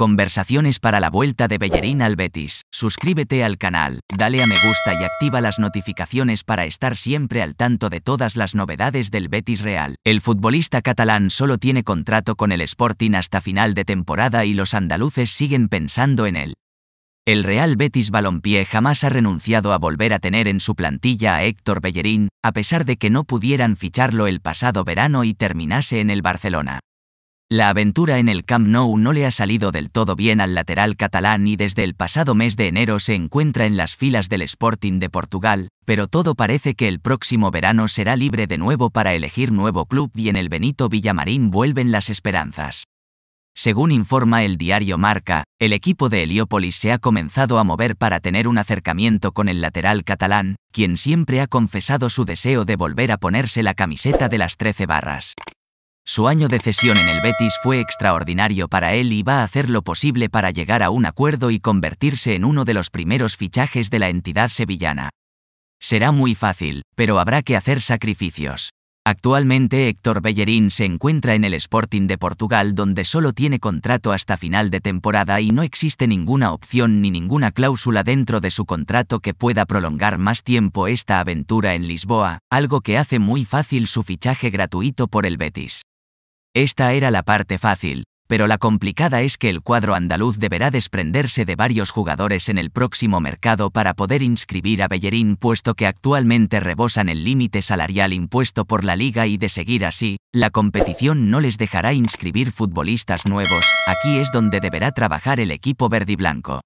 Conversaciones para la vuelta de Bellerín al Betis. Suscríbete al canal, dale a me gusta y activa las notificaciones para estar siempre al tanto de todas las novedades del Betis Real. El futbolista catalán solo tiene contrato con el Sporting hasta final de temporada y los andaluces siguen pensando en él. El Real Betis Balompié jamás ha renunciado a volver a tener en su plantilla a Héctor Bellerín, a pesar de que no pudieran ficharlo el pasado verano y terminase en el Barcelona. La aventura en el Camp Nou no le ha salido del todo bien al lateral catalán y desde el pasado mes de enero se encuentra en las filas del Sporting de Portugal, pero todo parece que el próximo verano será libre de nuevo para elegir nuevo club y en el Benito Villamarín vuelven las esperanzas. Según informa el diario Marca, el equipo de Heliópolis se ha comenzado a mover para tener un acercamiento con el lateral catalán, quien siempre ha confesado su deseo de volver a ponerse la camiseta de las 13 barras. Su año de cesión en el Betis fue extraordinario para él y va a hacer lo posible para llegar a un acuerdo y convertirse en uno de los primeros fichajes de la entidad sevillana. Será muy fácil, pero habrá que hacer sacrificios. Actualmente Héctor Bellerín se encuentra en el Sporting de Portugal donde solo tiene contrato hasta final de temporada y no existe ninguna opción ni ninguna cláusula dentro de su contrato que pueda prolongar más tiempo esta aventura en Lisboa, algo que hace muy fácil su fichaje gratuito por el Betis. Esta era la parte fácil, pero la complicada es que el cuadro andaluz deberá desprenderse de varios jugadores en el próximo mercado para poder inscribir a Bellerín puesto que actualmente rebosan el límite salarial impuesto por la liga y de seguir así, la competición no les dejará inscribir futbolistas nuevos, aquí es donde deberá trabajar el equipo verdiblanco.